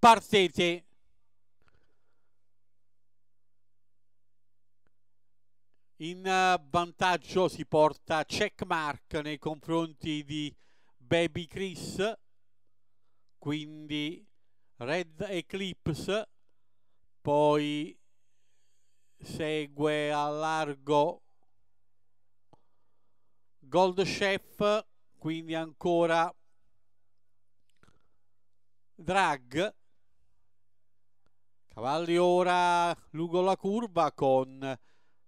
partite. In eh, vantaggio si porta checkmark nei confronti di Baby Chris, quindi Red Eclipse, poi segue a largo Gold Chef, quindi ancora Drag Cavalli ora lungo la curva con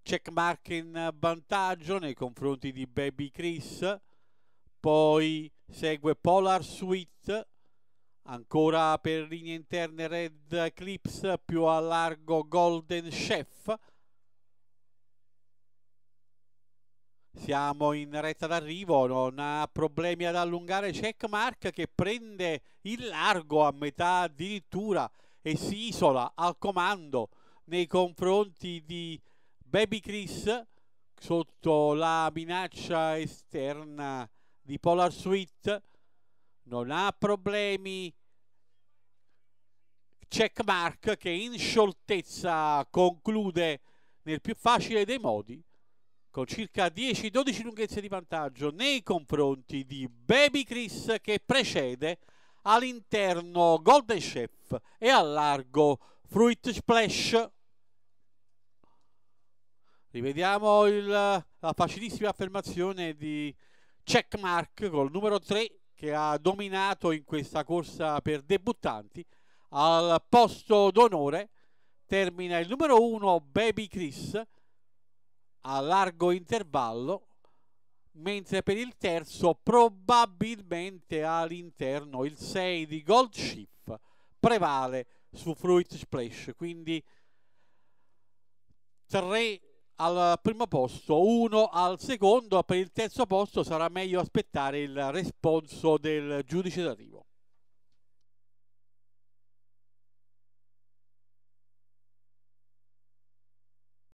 checkmark in vantaggio nei confronti di Baby Chris, poi segue Polar Sweet, ancora per linee interne Red Clips, più a largo Golden Chef. Siamo in retta d'arrivo, non ha problemi ad allungare Checkmark che prende il largo a metà addirittura e si isola al comando nei confronti di Baby Chris sotto la minaccia esterna di Polar Suite non ha problemi checkmark che in scioltezza conclude nel più facile dei modi con circa 10-12 lunghezze di vantaggio nei confronti di Baby Chris che precede all'interno Golden Chef e al largo Fruit Splash. Rivediamo il, la facilissima affermazione di Checkmark col numero 3 che ha dominato in questa corsa per debuttanti al posto d'onore termina il numero 1 Baby Chris a largo intervallo mentre per il terzo probabilmente all'interno il 6 di Gold Ship prevale su Fruit Splash, quindi 3 al primo posto, 1 al secondo, per il terzo posto sarà meglio aspettare il responso del giudice d'arrivo.